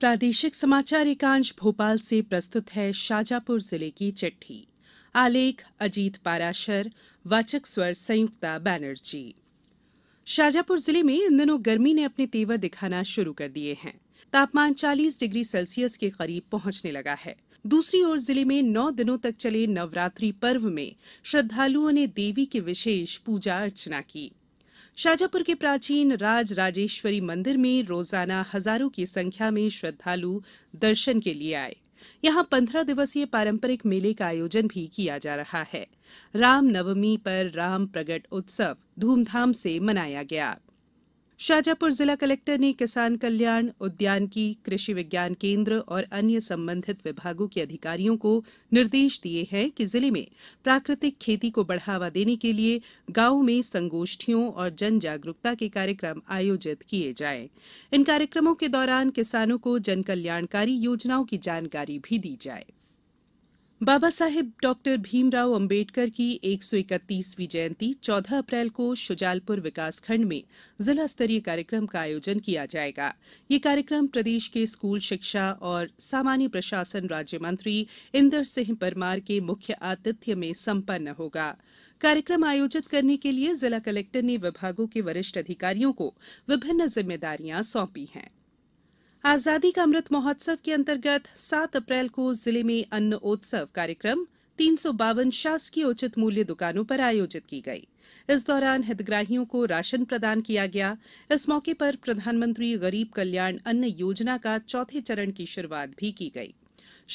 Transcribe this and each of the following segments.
प्रादेशिक समाचार एकांश भोपाल से प्रस्तुत है शाजापुर जिले की चिट्ठी आलेख अजीत पाराशर वाचक स्वर संयुक्ता बैनर्जी शाजापुर जिले में इन दिनों गर्मी ने अपने तेवर दिखाना शुरू कर दिए हैं तापमान 40 डिग्री सेल्सियस के करीब पहुंचने लगा है दूसरी ओर जिले में नौ दिनों तक चले नवरात्रि पर्व में श्रद्धालुओं ने देवी की विशेष पूजा अर्चना की शाजापुर के प्राचीन राज राजेश्वरी मंदिर में रोजाना हजारों की संख्या में श्रद्धालु दर्शन के लिए आये यहां पंद्रह दिवसीय पारंपरिक मेले का आयोजन भी किया जा रहा है रामनवमी पर राम प्रगट उत्सव धूमधाम से मनाया गया शाजापुर जिला कलेक्टर ने किसान कल्याण उद्यानिकी कृषि विज्ञान केन्द्र और अन्य संबंधित विभागों के अधिकारियों को निर्देश दिए हैं कि जिले में प्राकृतिक खेती को बढ़ावा देने के लिए गांवों में संगोष्ठियों और जन जागरूकता के कार्यक्रम आयोजित किये जाएं। इन कार्यक्रमों के दौरान किसानों को जन कल्याणकारी योजनाओं की जानकारी भी दी जाये बाबा साहेब डॉक्टर भीमराव अंबेडकर की 131वीं जयंती 14 अप्रैल को शुजालपुर विकासखंड में जिला स्तरीय कार्यक्रम का आयोजन किया जाएगा ये कार्यक्रम प्रदेश के स्कूल शिक्षा और सामान्य प्रशासन राज्य मंत्री इंदर सिंह परमार के मुख्य आतिथ्य में संपन्न होगा कार्यक्रम आयोजित करने के लिए जिला कलेक्टर ने विभागों के वरिष्ठ अधिकारियों को विभिन्न जिम्मेदारियां सौंपी हैं आजादी का अमृत महोत्सव के अंतर्गत सात अप्रैल को जिले में अन्न उत्सव कार्यक्रम तीन सौ बावन शासकीय उचित मूल्य दुकानों पर आयोजित की गई इस दौरान हितग्राहियों को राशन प्रदान किया गया इस मौके पर प्रधानमंत्री गरीब कल्याण अन्न योजना का चौथे चरण की शुरुआत भी की गई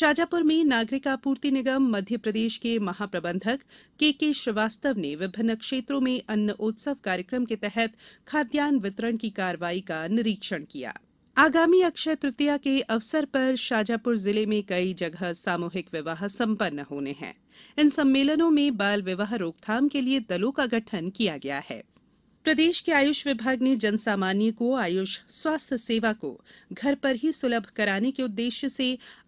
शाजापुर में नागरिक आपूर्ति निगम मध्य प्रदेश के महाप्रबंधक के के श्रीवास्तव ने विभिन्न क्षेत्रों में अन्न उत्सव कार्यक्रम के तहत खाद्यान्न वितरण की कार्रवाई का निरीक्षण किया आगामी अक्षय तृतीया के अवसर पर शाजापुर जिले में कई जगह सामूहिक विवाह संपन्न होने हैं इन सम्मेलनों में बाल विवाह रोकथाम के लिए दलों का गठन किया गया है प्रदेश के आयुष विभाग ने जन सामान्य को आयुष स्वास्थ्य सेवा को घर पर ही सुलभ कराने के उद्देश्य से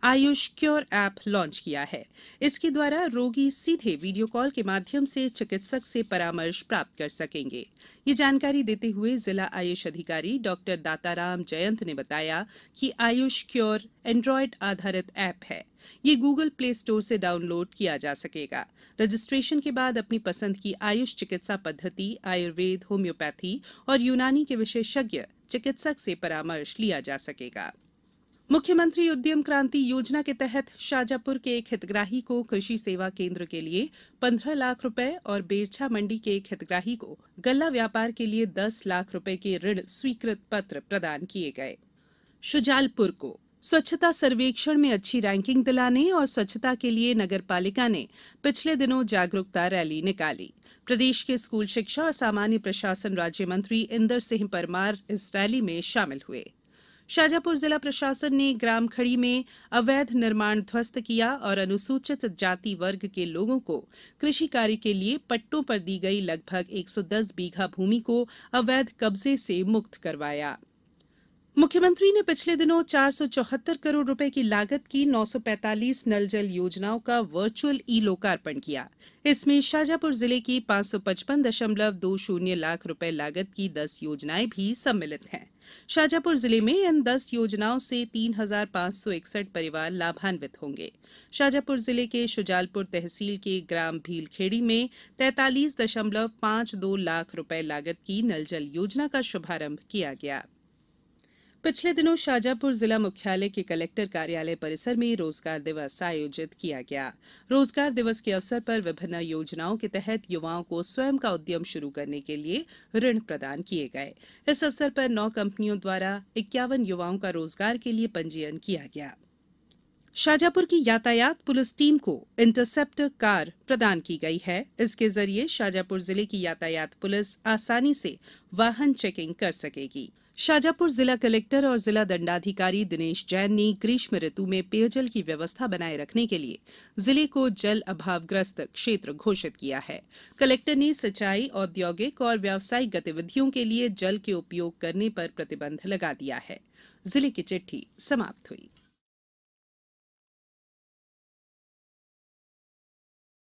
आयुष क्योर ऐप लॉन्च किया है इसके द्वारा रोगी सीधे वीडियो कॉल के माध्यम से चिकित्सक से परामर्श प्राप्त कर सकेंगे ये जानकारी देते हुए जिला आयुष अधिकारी डॉ दाताराम जयंत ने बताया कि आयुष क्योर एंड्रॉयड आधारित ऐप है ये गूगल प्ले स्टोर से डाउनलोड किया जा सकेगा रजिस्ट्रेशन के बाद अपनी पसंद की आयुष चिकित्सा पद्धति आयुर्वेद होम्योपैथी और यूनानी के विशेषज्ञ चिकित्सक से परामर्श लिया जा सकेगा मुख्यमंत्री उद्यम क्रांति योजना के तहत शाजापुर के एक हितग्राही को कृषि सेवा केंद्र के लिए 15 लाख रुपए और बेरछा मंडी के एक हितग्राही को गल्ला व्यापार के लिए 10 लाख रुपए के ऋण स्वीकृत पत्र प्रदान किए गए शुजालपुर को स्वच्छता सर्वेक्षण में अच्छी रैंकिंग दिलाने और स्वच्छता के लिए नगर पालिका ने पिछले दिनों जागरूकता रैली निकाली प्रदेश के स्कूल शिक्षा और सामान्य प्रशासन राज्य मंत्री इंदर सिंह परमार इस रैली में शामिल हुए शाजापुर जिला प्रशासन ने ग्राम खड़ी में अवैध निर्माण ध्वस्त किया और अनुसूचित जाति वर्ग के लोगों को कृषि कार्य के लिए पट्टों पर दी गई लगभग 110 बीघा भूमि को अवैध कब्जे से मुक्त करवाया मुख्यमंत्री ने पिछले दिनों चार करोड़ रुपए की लागत की 945 नल जल योजनाओं का वर्चुअल ई लोकार्पण किया इसमें शाजापुर जिले की पांच लाख रुपए लागत की 10 योजनाएं भी सम्मिलित हैं शाजापुर जिले में इन 10 योजनाओं से 3,561 परिवार लाभान्वित होंगे शाजापुर जिले के शुजालपुर तहसील के ग्राम भीलखेड़ी में तैतालीस लाख रुपए लागत की नल जल योजना का शुभारंभ किया गया पिछले दिनों शाजापुर जिला मुख्यालय के कलेक्टर कार्यालय परिसर में रोजगार दिवस आयोजित किया गया रोजगार दिवस के अवसर पर विभिन्न योजनाओं के तहत युवाओं को स्वयं का उद्यम शुरू करने के लिए ऋण प्रदान किए गए इस अवसर पर नौ कंपनियों द्वारा इक्यावन युवाओं का रोजगार के लिए पंजीयन किया गया शाजापुर की यातायात पुलिस टीम को इंटरसेप्टर कार प्रदान की गई है इसके जरिए शाजापुर जिले की यातायात पुलिस आसानी से वाहन चेकिंग कर सकेगी शाजापुर जिला कलेक्टर और जिला दंडाधिकारी दिनेश जैन ने ग्रीष्म ऋतु में पेयजल की व्यवस्था बनाए रखने के लिए जिले को जल अभावग्रस्त क्षेत्र घोषित किया है कलेक्टर ने सिंचाई औद्योगिक और व्यावसायिक गतिविधियों के लिए जल के उपयोग करने पर प्रतिबंध लगा दिया है जिले की चिट्ठी समाप्त हुई